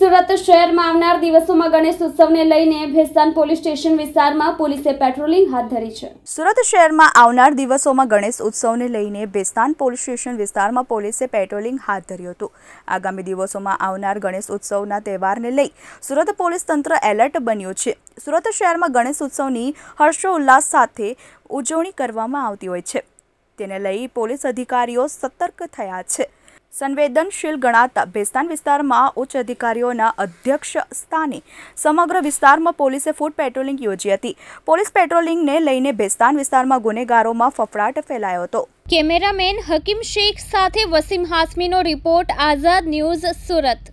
સુરત શહેરમાં આવનાર દિવસોમાં ગણેશ ઉત્સવને લઈને ભેસ્તાન પોલીસ સ્ટેશન વિસ્તારમાં પોલીસે પેટ્રોલિંગ હાથ ધરી છે સુરત શહેરમાં આવનાર દિવસોમાં ગણેશ ઉત્સવને લઈને ભેસ્તાન પોલીસ સ્ટેશન વિસ્તારમાં પોલીસે પેટ્રોલિંગ હાથ ધર્યું હતું આગામી દિવસોમાં આવનાર ગણેશ ઉત્સવના તહેવારને લઈ સુરત પોલીસ તંત્ર એલર્ટ બન્યું છે સુરત શહેરમાં ગણેશ ઉત્સવની હર્ષોલ્લાસ સાથે ઉજવણી કરવામાં આવતી હોય છે તેને લઈ પોલીસ અધિકારીઓ સતર્ક થયા છે સંવેદનશીલ ગણાતા ભેસ્તાન વિસ્તારમાં ઉચ્ચ અધિકારીઓના અધ્યક્ષ સ્થાને સમગ્ર વિસ્તારમાં પોલીસે ફૂડ પેટ્રોલિંગ યોજી હતી પોલીસ પેટ્રોલિંગને લઈને ભેસ્તાન વિસ્તારમાં ગુનેગારોમાં ફફડાટ ફેલાયો હતો કેમેરામેન હકીમ શેખ સાથે વસીમ હાસમીનો રિપોર્ટ આઝાદ ન્યૂઝ સુરત